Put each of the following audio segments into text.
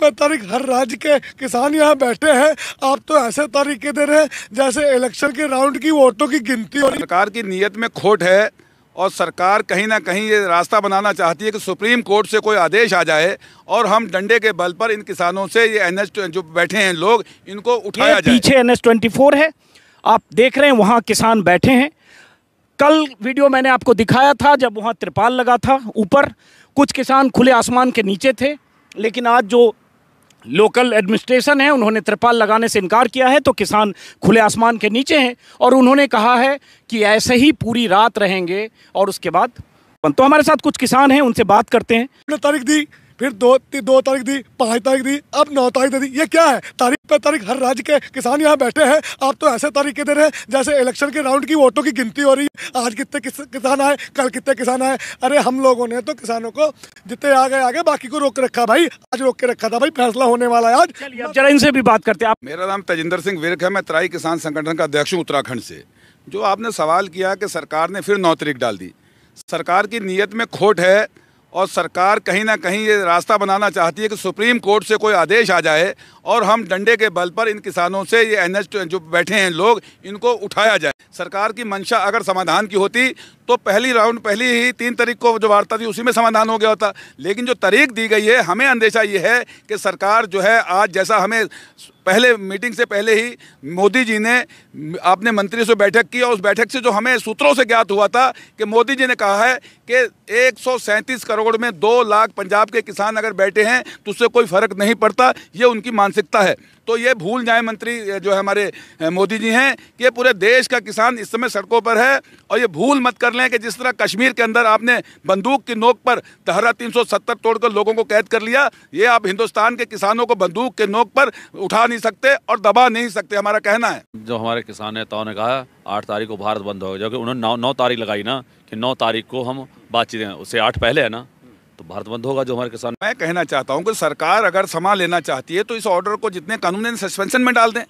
पे तारीख हर राज्य के किसान यहाँ बैठे हैं आप तो ऐसे तरीके दे रहे हैं जैसे इलेक्शन के राउंड की वोटों की गिनती हो सरकार की नीयत में खोट है और सरकार कहीं ना कहीं ये रास्ता बनाना चाहती है कि सुप्रीम कोर्ट से कोई आदेश आ जाए और हम डंडे के बल पर इन किसानों से ये एन जो बैठे हैं लोग इनको उठाया जाए पीछे एन एस है आप देख रहे हैं वहाँ किसान बैठे हैं कल वीडियो मैंने आपको दिखाया था जब वहाँ त्रिपाल लगा था ऊपर कुछ किसान खुले आसमान के नीचे थे लेकिन आज जो लोकल एडमिनिस्ट्रेशन है उन्होंने त्रिपाल लगाने से इनकार किया है तो किसान खुले आसमान के नीचे हैं और उन्होंने कहा है कि ऐसे ही पूरी रात रहेंगे और उसके बाद तो हमारे साथ कुछ किसान हैं उनसे बात करते हैं तारीख दी फिर दो दो तारीख दी पाँच तारीख दी अब नौ तारीख दे दी ये क्या है तारीख पे तारीख हर राज्य के किसान यहाँ बैठे हैं आप तो ऐसे के दे रहे हैं जैसे इलेक्शन के राउंड की वोटों की गिनती हो रही है आज कितने किस, किसान आए कल कितने किसान आए अरे हम लोगों ने तो किसानों को जितने आ गए आगे बाकी को रोक रखा भाई आज रोक के रखा था भाई फैसला होने वाला है आज जरा इनसे भी बात करते आप मेरा नाम तेजिंदर सिंह विरक है मैं तराई किसान संगठन का अध्यक्ष हूँ उत्तराखंड से जो आपने सवाल किया कि सरकार ने फिर नौ तारीख डाल दी सरकार की नीयत में खोट है और सरकार कहीं ना कहीं ये रास्ता बनाना चाहती है कि सुप्रीम कोर्ट से कोई आदेश आ जाए और हम डंडे के बल पर इन किसानों से ये एन जो बैठे हैं लोग इनको उठाया जाए सरकार की मंशा अगर समाधान की होती तो पहली राउंड पहली ही तीन तारीख को जो वार्ता थी उसी में समाधान हो गया होता लेकिन जो तारीख दी गई है हमें अंदेशा ये है कि सरकार जो है आज जैसा हमें पहले मीटिंग से पहले ही मोदी जी ने आपने मंत्री से बैठक की और उस बैठक से जो हमें सूत्रों से ज्ञात हुआ था कि मोदी जी ने कहा है कि एक करोड़ में दो लाख पंजाब के किसान अगर बैठे हैं तो उससे कोई फर्क नहीं पड़ता ये उनकी मानसिकता है तो ये भूल न्याय मंत्री जो है हमारे मोदी जी हैं कि ये पूरे देश का किसान इस समय सड़कों पर है और ये भूल मत कर लें कि जिस तरह कश्मीर के अंदर आपने बंदूक की नोक पर दहरा 370 तोड़कर लोगों को कैद कर लिया ये आप हिंदुस्तान के किसानों को बंदूक के नोक पर उठा नहीं सकते और दबा नहीं सकते हमारा कहना है जो हमारे किसान नेताओं तो ने कहा आठ तारीख को भारत बंद हो गया जबकि उन्होंने नौ नौ तारीख लगाई ना कि नौ तारीख को हम बातचीत उससे आठ पहले है ना तो भारत बंद होगा जो हमारे किसान मैं कहना चाहता हूँ कि सरकार अगर समा लेना चाहती है तो इस ऑर्डर को जितने कानून सस्पेंशन में डाल दें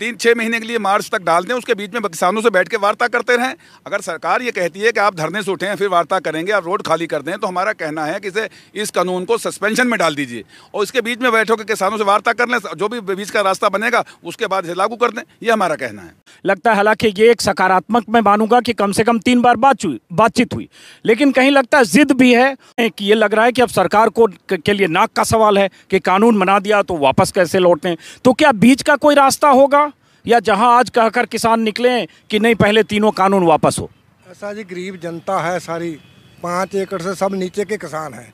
तीन छः महीने के लिए मार्च तक डाल दें उसके बीच में किसानों से बैठ के वार्ता करते रहें अगर सरकार ये कहती है कि आप धरने से उठें फिर वार्ता करेंगे आप रोड खाली कर दें तो हमारा कहना है कि इसे इस कानून को सस्पेंशन में डाल दीजिए और इसके बीच में बैठो के किसानों से वार्ता कर लें जो भी बीच का रास्ता बनेगा उसके बाद इसे लागू कर दें ये हमारा कहना है लगता है हालांकि ये एक सकारात्मक मैं मानूंगा कि कम से कम तीन बार बात बातचीत हुई लेकिन कहीं लगता है जिद भी है कि ये लग रहा है कि अब सरकार को के लिए नाक का सवाल है कि कानून बना दिया तो वापस कैसे लौटें तो क्या बीच का कोई रास्ता होगा या जहां आज कहकर किसान निकले कि नहीं पहले तीनों कानून वापस हो ऐसा जी गरीब जनता है सारी पाँच एकड़ से सब नीचे के किसान हैं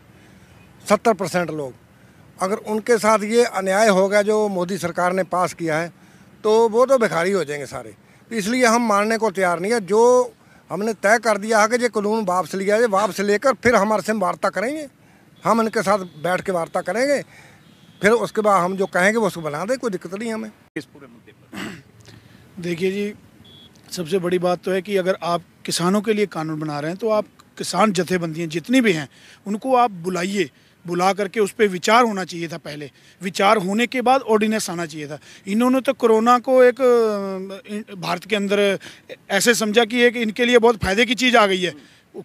सत्तर परसेंट लोग अगर उनके साथ ये अन्याय हो गया जो मोदी सरकार ने पास किया है तो वो तो भिखारी हो जाएंगे सारे इसलिए हम मानने को तैयार नहीं है जो हमने तय कर दिया है कि ये कानून वापस लिया जाए वापस लेकर फिर हमारे से वार्ता करेंगे हम इनके साथ बैठ के वार्ता करेंगे फिर उसके बाद हम जो कहेंगे वो उसको बना दें कोई दिक्कत नहीं हमें इस पूरे मुद्दे पर देखिए जी सबसे बड़ी बात तो है कि अगर आप किसानों के लिए कानून बना रहे हैं तो आप किसान जथेबंदियाँ जितनी भी हैं उनको आप बुलाइए बुला करके उस पर विचार होना चाहिए था पहले विचार होने के बाद ऑर्डिनेंस आना चाहिए था इन्होंने तो कोरोना को एक भारत के अंदर ऐसे समझा कि एक इनके लिए बहुत फ़ायदे की चीज़ आ गई है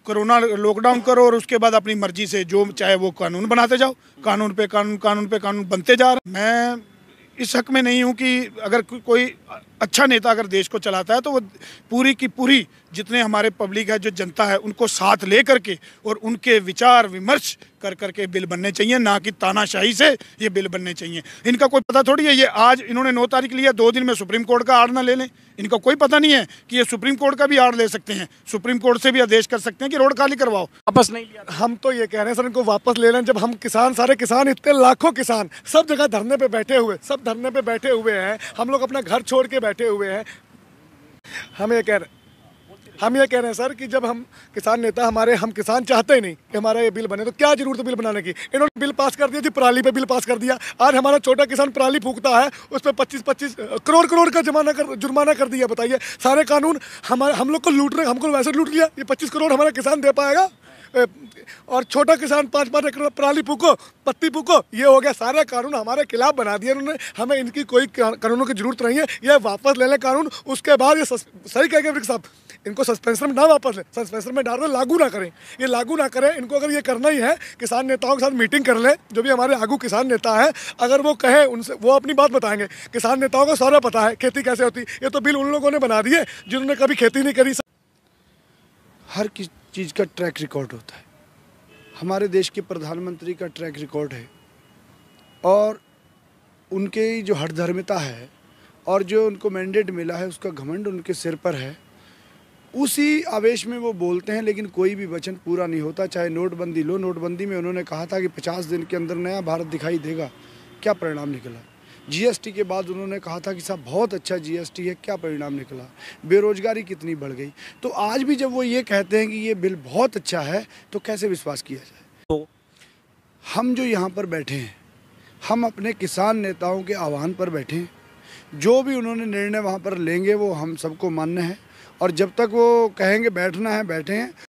कोरोना लॉकडाउन करो और उसके बाद अपनी मर्जी से जो चाहे वो कानून बनाते जाओ कानून पे कानून कानून पे कानून बनते जा रहे मैं इस हक में नहीं हूँ कि अगर कोई अच्छा नेता अगर देश को चलाता है तो वो पूरी की पूरी जितने हमारे पब्लिक है जो जनता है उनको साथ ले करके और उनके विचार विमर्श कर करके बिल बनने चाहिए ना कि तानाशाही से ये बिल बनने चाहिए इनका कोई पता थोड़ी है ये आज इन्होंने नौ तारीख लिया दो दिन में सुप्रीम कोर्ट का आड़ ना ले लें इनका कोई पता नहीं है कि ये सुप्रीम कोर्ट का भी आड़ ले सकते हैं सुप्रीम कोर्ट से भी आदेश कर सकते हैं कि रोड खाली करवाओ वापस नहीं लिया हम तो ये कह रहे हैं सर इनको वापस ले लें जब हम किसान सारे किसान इतने लाखों किसान सब जगह धरने पर बैठे हुए सब धरने पर बैठे हुए हैं हम लोग अपना घर छोड़ के बैठे हुए हैं हम ये कह रहे हम ये कह रहे हैं सर कि जब हम किसान नेता हमारे हम किसान चाहते ही नहीं कि हमारा ये बिल बने तो क्या जरूरत है बिल बनाने की इन्होंने बिल पास कर दिया थी पराली पे बिल पास कर दिया आज हमारा छोटा किसान पराली फूकता है उस पर पच्चीस पच्चीस करोड़ करोड़ का जमाना कर जुर्माना कर दिया बताइए सारे कानून हमारे हम लोग को लूट रहे हमको वैसे लूट लिया ये पच्चीस करोड़ हमारा किसान दे पाएगा और छोटा किसान पाँच पाँच एकड़ पराली फूको पत्ती फूको ये हो गया सारे कानून हमारे खिलाफ बना दिए उन्होंने हमें इनकी कोई कानूनों की जरूरत नहीं है ये वापस ले लें कानून उसके बाद ये सही कह गए साहब इनको सस्पेंसर में ना वापस लें सस्पेंसर में डाल लागू ना करें ये लागू ना करें इनको अगर ये करना ही है किसान नेताओं के साथ मीटिंग कर लें जो भी हमारे आगू किसान नेता है अगर वो कहें उनसे वो अपनी बात बताएंगे किसान नेताओं को सारा पता है खेती कैसे होती ये तो बिल उन लोगों ने बना दिए जिन्होंने कभी खेती नहीं करी हर किस चीज़ का ट्रैक रिकॉर्ड होता है हमारे देश के प्रधानमंत्री का ट्रैक रिकॉर्ड है और उनके जो हठधर्मिता है और जो उनको मैंडेट मिला है उसका घमंड उनके सिर पर है उसी आवेश में वो बोलते हैं लेकिन कोई भी वचन पूरा नहीं होता चाहे नोटबंदी लो नोटबंदी में उन्होंने कहा था कि 50 दिन के अंदर नया भारत दिखाई देगा क्या परिणाम निकला जीएसटी के बाद उन्होंने कहा था कि साहब बहुत अच्छा जीएसटी है क्या परिणाम निकला बेरोजगारी कितनी बढ़ गई तो आज भी जब वो ये कहते हैं कि ये बिल बहुत अच्छा है तो कैसे विश्वास किया जाए तो हम जो यहाँ पर बैठे हैं हम अपने किसान नेताओं के आह्वान पर बैठे हैं जो भी उन्होंने निर्णय वहाँ पर लेंगे वो हम सबको मान्य है और जब तक वो कहेंगे बैठना है बैठे हैं